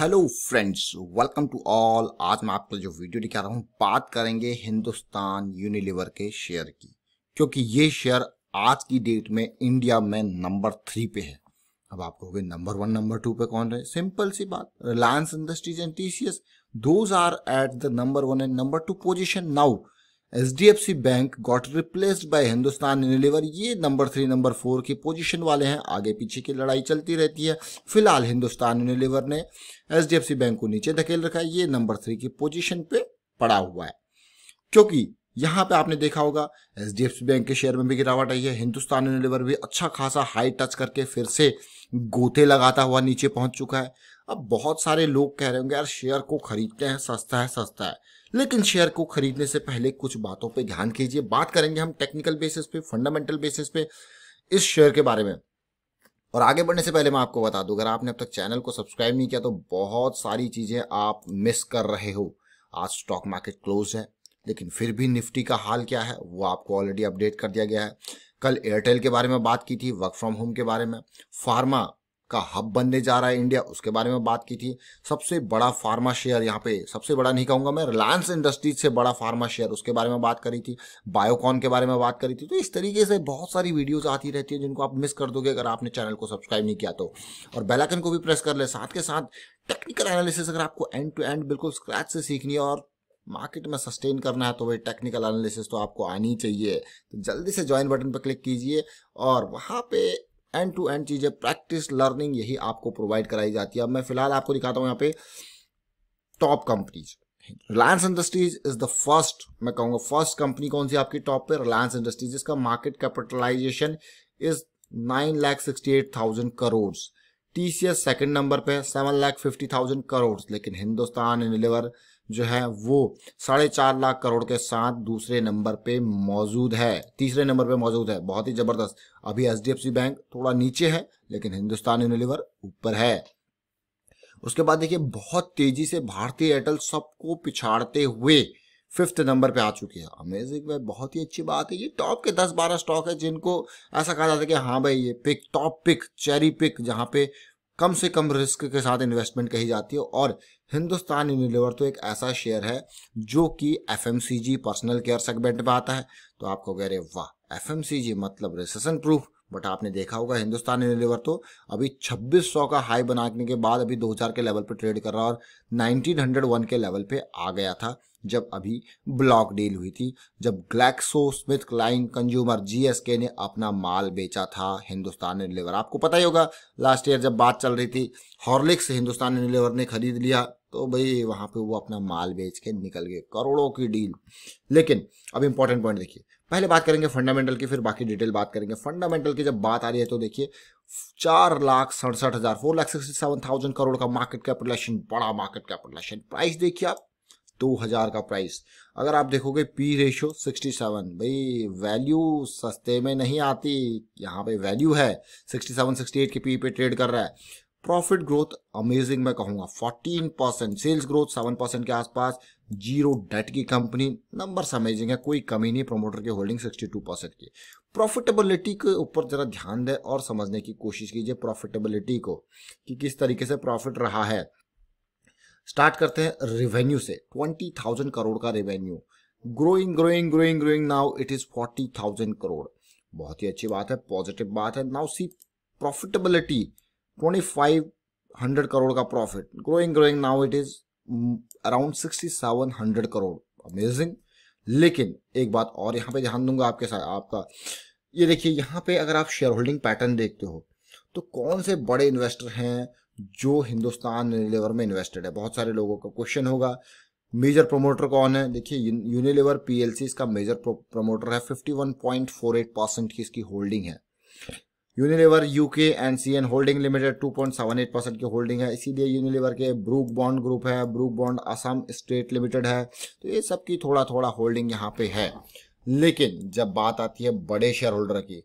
hello friends welcome to all आज मैं आपको जो वीडियो दिखा रहा हूँ बात करेंगे हिंदुस्तान यूनिलीवर के शेयर की क्योंकि ये शेयर आज की डेट में इंडिया में नंबर थ्री पे है अब आप कहोगे नंबर वन नंबर टू पे कौन रहे सिंपल सी बात Reliance industries and TCS those are at the number one and number two position now H D F C bank got replaced by Hindustan Unilever ये नंबर थ्री नंबर फोर की position वाले हैं आगे पीछे की लड़ाई चलती रहती है फिलहाल हिंदुस्तान यूनिलीवर ने H D F C bank को नीचे धकेल रखा है ये नंबर थ्री की पोजीशन पे पड़ा हुआ है क्योंकि यहाँ पे आपने देखा होगा H D F C bank के शेयर में भी गिरावट आई है हिंदुस्तान यूनिलीवर भी अच्छा खासा हाई टच करके फिर से गोते लगाता हुआ नीचे पहुंच चुका है अब बहुत सारे लोग कह रहे होंगे यार शेयर को खरीदते हैं सस्ता है सस्ता है लेकिन शेयर को खरीदने से पहले कुछ बातों पे ध्यान कीजिए बात करेंगे हम टेक्निकल बेसिस पे फंडामेंटल बेसिस पे इस शेयर के बारे में और आगे बढ़ने से पहले मैं आपको बता दूं अगर आपने अब तक चैनल को सब्सक्राइब नहीं किया तो बहुत सारी चीज़ें आप मिस कर रहे हो आज स्टॉक मार्केट क्लोज है लेकिन फिर भी निफ्टी का हाल क्या है वो आपको ऑलरेडी अपडेट कर दिया गया है कल एयरटेल के बारे में बात की थी वर्क फ्रॉम होम के बारे में फार्मा का हब बनने जा रहा है इंडिया उसके बारे में बात की थी सबसे बड़ा फार्मा शेयर यहाँ पे सबसे बड़ा नहीं कहूँगा मैं रिलायंस इंडस्ट्रीज से बड़ा फार्मा शेयर उसके बारे में बात करी थी बायोकॉन के बारे में बात करी थी तो इस तरीके से बहुत सारी वीडियोज आती रहती है जिनको आप मिस कर दोगे अगर आपने चैनल को सब्सक्राइब नहीं किया तो और बेलाइकन को भी प्रेस कर ले साथ के साथ टेक्निकल एनालिसिस अगर आपको एंड टू एंड बिल्कुल स्क्रैच से सीखनी है और मार्केट में सस्टेन करना है तो भाई टेक्निकल एनालिसिस तो आपको आनी चाहिए तो जल्दी से ज्वाइन बटन पर क्लिक कीजिए और वहाँ पे एंड टू एंड चीज़ें प्रैक्टिस लर्निंग यही आपको प्रोवाइड कराई जाती है अब मैं फिलहाल आपको दिखाता हूँ यहाँ पे top companies Reliance industries is the first मैं कहूंगा फर्स्ट कंपनी कौन सी आपकी टॉप पे रिलायंस इंडस्ट्रीज जिसका market capitalisation is nine lakh sixty eight thousand crore TCS second number पे seven lakh fifty thousand crore लेकिन हिंदुस्तान यूनिलीवर जो है वो साढ़े चार लाख करोड़ के साथ दूसरे नंबर पे मौजूद है तीसरे नंबर पे मौजूद है बहुत ही ज़बरदस्त अभी एच बैंक थोड़ा नीचे है लेकिन हिंदुस्तान यूनिलीवर ऊपर है उसके बाद देखिए बहुत तेजी से भारतीय एयरटेल सबको पिछाड़ते हुए फिफ्थ नंबर पे आ चुकी है अमेजिंग भाई बहुत ही अच्छी बात है ये टॉप के दस बारह स्टॉक है जिनको ऐसा कहा जाता है कि हाँ भाई ये pick top pick cherry pick जहाँ पे कम से कम रिस्क के साथ इन्वेस्टमेंट कही जाती है और हिंदुस्तान यूनिलीवर तो एक ऐसा शेयर है जो कि एफ पर्सनल केयर सेगमेंट में आता है तो आपको कह रहे वाह एफ मतलब रिसेसन प्रूफ बट आपने देखा होगा हिंदुस्तान यूनिलीवर तो अभी 2600 का हाई बनाने के बाद अभी 2000 के लेवल पर ट्रेड कर रहा और 1901 के लेवल पे आ गया था जब अभी ब्लॉक डील हुई थी जब Glaxo Smith Kline consumer GSK ने अपना माल बेचा था हिंदुस्तान यूनिलीवर आपको पता ही होगा लास्ट ईयर जब बात चल रही थी हॉर्लिक्स हिंदुस्तान यूनिलीवर ने खरीद लिया तो भाई वहां पे वो अपना माल बेच के निकल गए करोड़ों की डील लेकिन अब इंपॉर्टेंट पॉइंट देखिए पहले बात करेंगे फंडामेंटल की फिर बाकी डिटेल बात करेंगे फंडामेंटल की जब बात आ रही है तो देखिए चार लाख सड़सठ हज़ार four lakh sixty seven thousand crore का मार्केट कैपिटलाइजेशन बड़ा मार्केट कैपिटलाइजेशन प्राइस देखिए आप दो हज़ार का प्राइस अगर आप देखोगे पी रेशो सिक्सटी सेवन भाई वैल्यू सस्ते में नहीं आती यहाँ पे वैल्यू है सिक्सटी सेवन सिक्सटी एट के पी पे ट्रेड कर रहा है प्रॉफिट ग्रोथ अमेजिंग मैं कहूँगा fourteen percent sales growth seven percent के आसपास जीरो डेट की कंपनी नंबर्स अमेजिंग है कोई कमी नहीं प्रमोटर के होल्डिंग सिक्सटी टू परसेंट की प्रॉफिटेबिलिटी के ऊपर ज़रा ध्यान दें और समझने की कोशिश कीजिए प्रॉफिटेबिलिटी को कि किस तरीके से प्रॉफिट रहा है स्टार्ट करते हैं रेवेन्यू से ट्वेंटी थाउजेंड करोड़ का revenue growing growing growing growing now it is forty thousand crore बहुत ही अच्छी बात है पॉजिटिव बात है now see profitability twenty five hundred crore का profit growing growing now it is around sixty seven hundred crore amazing लेकिन एक बात और यहाँ पे ध्यान दूंगा आपके साथ आपका ये देखिए यहाँ पे अगर आप शेयर होल्डिंग पैटर्न देखते हो तो कौन से बड़े इन्वेस्टर हैं जो हिंदुस्तान यूनिलीवर में इन्वेस्टेड है बहुत सारे लोगों का क्वेश्चन होगा मेजर प्रोमोटर कौन है देखिए यूनिलीवर पीएलसी इसका मेजर प्रमोटर है 51.48 परसेंट की इसकी होल्डिंग है Unilever UK and C N holding limited 2.78 percent की होल्डिंग है इसीलिए यूनिलीवर के ब्रूक बॉन्ड ग्रुप है Brooke Bond Assam state limited है तो ये सब की थोड़ा थोड़ा होल्डिंग यहाँ पे है लेकिन जब बात आती है बड़े शेयर होल्डर की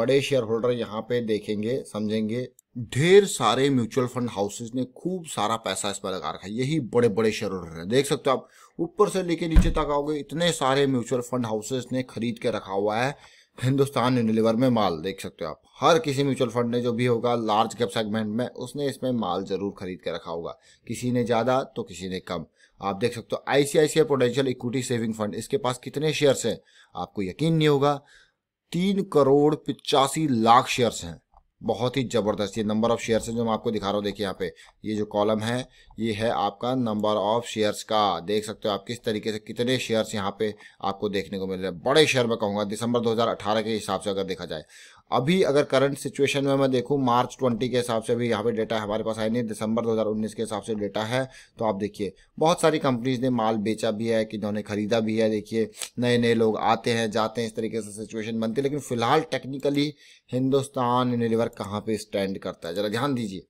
बड़े शेयर होल्डर यहाँ पे देखेंगे समझेंगे ढेर सारे म्यूचुअल फंड हाउसेज ने खूब सारा पैसा इस पर लगा रखा है यही बड़े बड़े शेयर देख सकते हो आप ऊपर से लेके नीचे तक आओगे इतने सारे म्यूचुअल फंड हाउसेज ने खरीद के रखा हुआ है हिंदुस्तान यूनिलीवर में माल देख सकते हो आप हर किसी म्यूचुअल फंड ने जो भी होगा लार्ज कैप सेगमेंट में उसने इसमें माल जरूर खरीद के रखा होगा किसी ने ज़्यादा तो किसी ने कम आप देख सकते हो ICICI potential equity saving fund इसके पास कितने शेयर्स हैं आपको यकीन नहीं होगा तीन करोड़ पिचासी लाख शेयर्स हैं बहुत ही ज़बरदस्त ये नंबर ऑफ़ शेयर्स है जो मैं आपको दिखा रहा हूँ देखिए यहाँ पे ये जो कॉलम है ये है आपका नंबर ऑफ़ शेयर्स का देख सकते हो आप किस तरीके से कितने शेयर्स यहाँ पे आपको देखने को मिल रहे हैं बड़े शेयर में कहूँगा दिसंबर 2018 के हिसाब से अगर देखा जाए अभी अगर करंट सिचुएशन में मैं देखूँ मार्च ट्वेंटी के हिसाब से भी यहाँ पे डेटा हमारे पास है नहीं दिसंबर 2019 के हिसाब से डेटा है तो आप देखिए बहुत सारी कंपनीज ने माल बेचा भी है कि जिन्होंने खरीदा भी है देखिए नए नए लोग आते हैं जाते हैं इस तरीके से सिचुएशन बनती है लेकिन फिलहाल टेक्निकली हिंदुस्तान यूनिलीवर कहाँ पर स्टैंड करता है ज़रा ध्यान दीजिए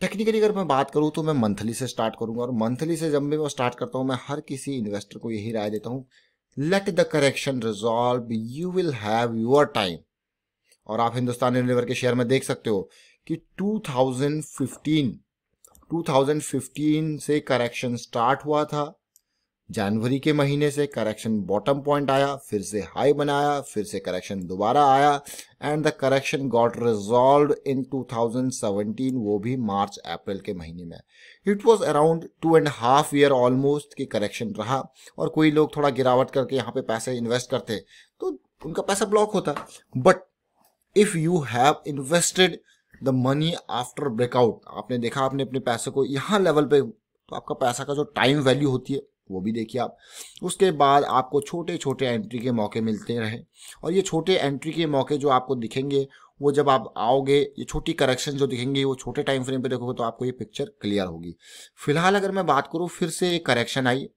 टेक्निकली अगर मैं बात करूँ तो मैं मंथली से स्टार्ट करूँगा और मंथली से जब भी मैं स्टार्ट करता हूँ मैं हर किसी इन्वेस्टर को यही राय देता हूँ let the correction resolve you will have your time और आप हिंदुस्तान यूनिवर के शेयर में देख सकते हो कि 2015 2015 से करेक्शन स्टार्ट हुआ था जनवरी के महीने से करेक्शन बॉटम पॉइंट आया फिर से हाई बनाया फिर से करेक्शन दोबारा आया and the correction got resolve in 2017 वो भी मार्च अप्रैल के महीने में it was around two and half year almost की करेक्शन रहा और कोई लोग थोड़ा गिरावट करके यहाँ पे पैसे इन्वेस्ट करते तो उनका पैसा ब्लॉक होता but if you have invested the money after breakout आपने देखा आपने अपने पैसे को यहाँ लेवल पे तो आपका पैसा का जो टाइम वैल्यू होती है वो भी देखिए आप उसके बाद आपको छोटे छोटे एंट्री के मौके मिलते रहे और ये छोटे एंट्री के मौके जो आपको दिखेंगे वो जब आप आओगे ये छोटी करेक्शन जो दिखेंगे वो छोटे टाइम फ्रेम पे देखोगे तो आपको ये पिक्चर क्लियर होगी फिलहाल अगर मैं बात करूँ फिर से एक करेक्शन आई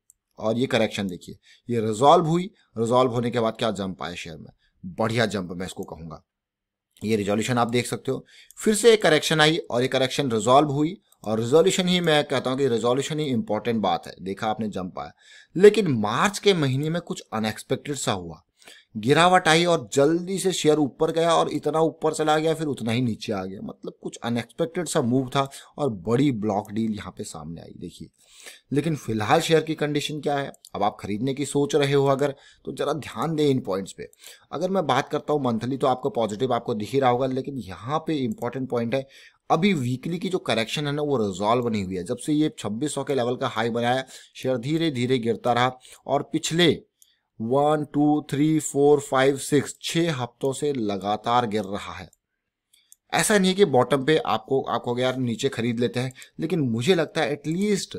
और ये करेक्शन देखिए ये रिजॉल्व हुई रिजॉल्व होने के बाद क्या जंप आया शेयर में बढ़िया जंप मैं इसको कहूंगा ये रिजोल्यूशन आप देख सकते हो फिर से एक करेक्शन आई और ये करेक्शन रिजॉल्व हुई और रिजोल्यूशन ही मैं कहता हूँ कि रिजोल्यूशन ही इंपॉर्टेंट बात है देखा आपने जम पाया लेकिन मार्च के महीने में कुछ अनएक्सपेक्टेड सा हुआ गिरावट आई और जल्दी से शेयर ऊपर गया और इतना ऊपर चला गया फिर उतना ही नीचे आ गया मतलब कुछ अनएक्सपेक्टेड सा मूव था और बड़ी ब्लॉक डील यहाँ पे सामने आई देखिए लेकिन फिलहाल शेयर की कंडीशन क्या है अब आप खरीदने की सोच रहे हो अगर तो ज़रा ध्यान दें इन पॉइंट्स पे अगर मैं बात करता हूँ मंथली तो आपको पॉजिटिव आपको दिख ही रहा होगा लेकिन यहाँ पे इंपॉर्टेंट पॉइंट है अभी वीकली की जो करेक्शन है ना वो रिजॉल्व नहीं हुई है जब से ये 2600 के लेवल का हाई बनाया शेयर धीरे धीरे गिरता रहा और पिछले one two three four five six छः हफ्तों से लगातार गिर रहा है ऐसा नहीं है कि बॉटम पे आपको आपको यार नीचे खरीद लेते हैं लेकिन मुझे लगता है एटलीस्ट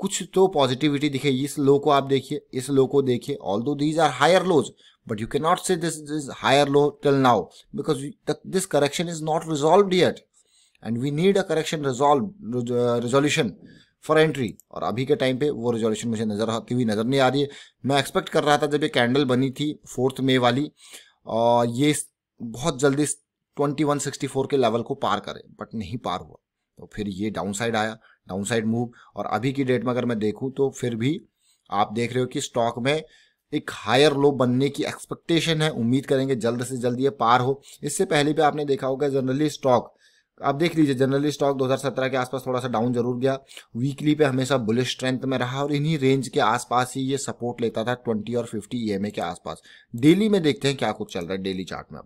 कुछ तो पॉजिटिविटी दिखे इस लो को आप देखिए इस लो को देखिए although these are higher lows but you can not say this is higher low till now because this correction is not resolve yet and we need a correction resolve resolution for entry और अभी के time पे वो resolution मुझे नज़र आती हुई नज़र नहीं आ रही है मैं एक्सपेक्ट कर रहा था जब ये कैंडल बनी थी फोर्थ मे वाली और ये बहुत जल्दी 2164 के लेवल को पार करे बट नहीं पार हुआ तो फिर ये डाउन साइड आया डाउन साइड मूव और अभी की डेट में अगर मैं देखूँ तो फिर भी आप देख रहे हो कि स्टॉक में एक हायर लो बनने की एक्सपेक्टेशन है उम्मीद करेंगे जल्द से जल्द ये पार हो इससे पहले भी आपने देखा होगा जनरली स्टॉक आप देख लीजिए जनरली स्टॉक 2017 के आसपास थोड़ा सा डाउन जरूर गया वीकली पे हमेशा बुलिश स्ट्रेंथ में रहा और इन्हीं रेंज के आसपास ही ये सपोर्ट लेता था 20 और 50 ईएमए के आसपास डेली में देखते हैं क्या कुछ चल रहा है डेली चार्ट में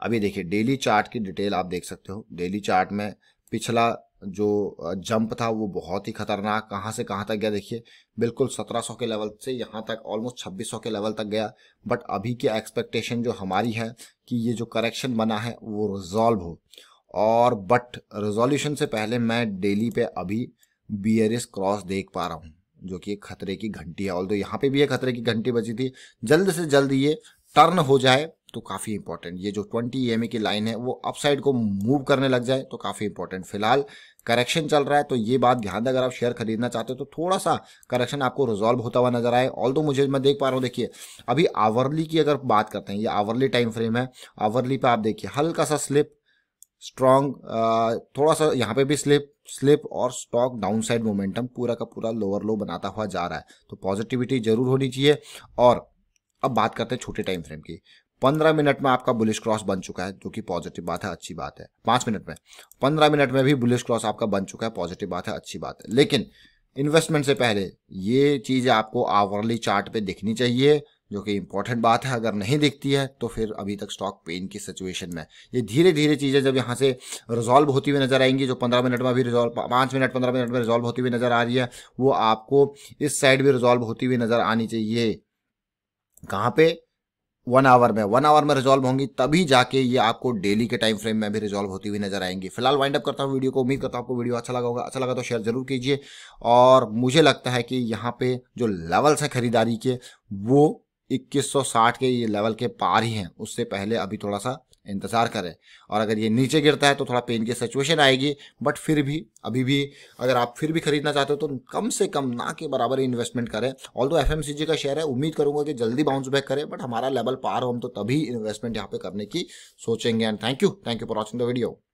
अब ये देखिए डेली चार्ट की डिटेल आप देख सकते हो डेली चार्ट में पिछला जो जंप था वो बहुत ही खतरनाक कहाँ से कहाँ तक गया देखिए बिल्कुल 1700 के लेवल से यहाँ तक ऑलमोस्ट 2600 के लेवल तक गया बट अभी की एक्सपेक्टेशन जो हमारी है कि ये जो करेक्शन बना है वो रिजॉल्व हो और बट रेजोल्यूशन से पहले मैं डेली पे अभी बी क्रॉस देख पा रहा हूँ जो कि एक खतरे की घंटी है ऑल तो यहाँ पे भी एक खतरे की घंटी बची थी जल्द से जल्द ये टर्न हो जाए तो काफ़ी इंपॉर्टेंट ये जो 20 ई की लाइन है वो अपसाइड को मूव करने लग जाए तो काफ़ी इंपॉर्टेंट फिलहाल करेक्शन चल रहा है तो ये बात ध्यान दें अगर आप शेयर खरीदना चाहते हो तो थोड़ा सा करेक्शन आपको रिजॉल्व होता हुआ नजर आए ऑल तो मुझे मैं देख पा रहा हूँ देखिए अभी आवरली की अगर बात करते हैं ये आवरली टाइम फ्रेम है आवरली पे आप देखिए हल्का सा स्लिप स्ट्रांग uh, थोड़ा सा यहाँ पे भी स्लिप स्लिप और स्टॉक डाउनसाइड मोमेंटम पूरा का पूरा लोअर लो बनाता हुआ जा रहा है तो पॉजिटिविटी जरूर होनी चाहिए और अब बात करते हैं छोटे टाइम फ्रेम की पंद्रह मिनट में आपका बुलिश क्रॉस बन चुका है जो कि पॉजिटिव बात है अच्छी बात है पांच मिनट में पंद्रह मिनट में भी बुलिश क्रॉस आपका बन चुका है पॉजिटिव बात है अच्छी बात है लेकिन इन्वेस्टमेंट से पहले ये चीज़ आपको आवरली चार्ट पे देखनी चाहिए जो कि इंपॉर्टेंट बात है अगर नहीं दिखती है तो फिर अभी तक स्टॉक पेन की सिचुएशन में ये धीरे धीरे चीज़ें जब यहाँ से रिजॉल्व होती हुई नजर आएंगी जो पंद्रह मिनट में अभी रिजॉल्व पाँच मिनट पंद्रह मिनट में रिजॉल्व होती हुई नज़र आ रही है वो आपको इस साइड भी रिजॉल्व होती हुई नज़र आनी चाहिए कहाँ पे वन आवर में वन आवर में रिजॉल्व होंगी तभी जाके ये आपको डेली के टाइम फ्रेम में भी रिजॉल्व होती हुई नजर आएंगी फिलहाल वाइंड अप करता हूँ वीडियो को उम्मीद करता हूँ आपको वीडियो अच्छा लगा होगा अच्छा लगा तो शेयर जरूर कीजिए और मुझे लगता है कि यहाँ पे जो लेवल्स है खरीदारी के वो 2160 के ये लेवल के पार ही हैं उससे पहले अभी थोड़ा सा इंतज़ार करें और अगर ये नीचे गिरता है तो थोड़ा पेन की सिचुएशन आएगी बट फिर भी अभी भी अगर आप फिर भी खरीदना चाहते हो तो कम से कम ना के बराबर ही इन्वेस्टमेंट करें ऑल दो एफ का शेयर है उम्मीद करूंगा कि जल्दी बाउंस बैक करें बट हमारा लेवल पार हो हम तो तभी इन्वेस्टमेंट यहाँ पे करने की सोचेंगे and thank you thank you for watching the video